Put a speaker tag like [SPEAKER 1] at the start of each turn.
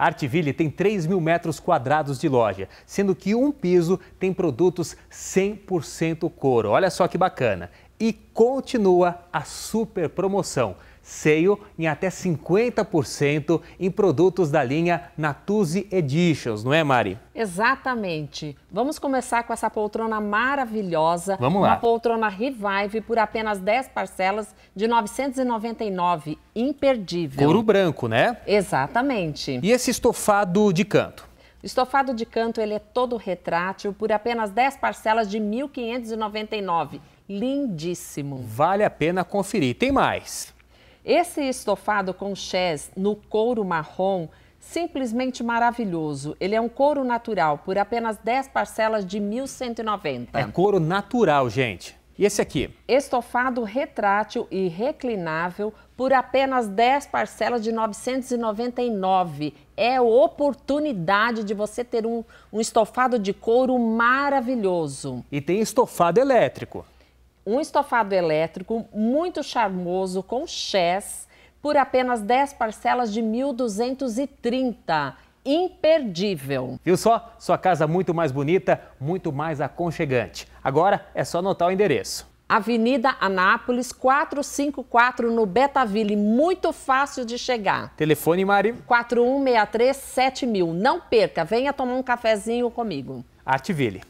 [SPEAKER 1] A Artville tem 3 mil metros quadrados de loja, sendo que um piso tem produtos 100% couro. Olha só que bacana! E continua a super promoção seio em até 50% em produtos da linha Natuzzi Editions, não é, Mari?
[SPEAKER 2] Exatamente. Vamos começar com essa poltrona maravilhosa. Vamos lá. Uma poltrona Revive por apenas 10 parcelas de 999, imperdível. Couro
[SPEAKER 1] branco, né?
[SPEAKER 2] Exatamente.
[SPEAKER 1] E esse estofado de canto?
[SPEAKER 2] O estofado de canto ele é todo retrátil por apenas 10 parcelas de 1.599. Lindíssimo. Vale a pena conferir. Tem mais. Esse estofado com chés no couro marrom, simplesmente maravilhoso. Ele é um couro natural por apenas 10 parcelas de 1.190. É
[SPEAKER 1] couro natural, gente. E esse aqui?
[SPEAKER 2] Estofado retrátil e reclinável por apenas 10 parcelas de 999. É oportunidade de você ter um, um estofado de couro maravilhoso. E tem estofado elétrico um estofado elétrico muito charmoso com chess por apenas 10 parcelas de 1.230. Imperdível. Viu só?
[SPEAKER 1] Sua casa muito mais bonita, muito mais aconchegante. Agora é só anotar o endereço.
[SPEAKER 2] Avenida Anápolis 454 no Betaville, muito fácil de chegar.
[SPEAKER 1] Telefone Mari
[SPEAKER 2] 7000. Não perca, venha tomar um cafezinho comigo.
[SPEAKER 1] Artville.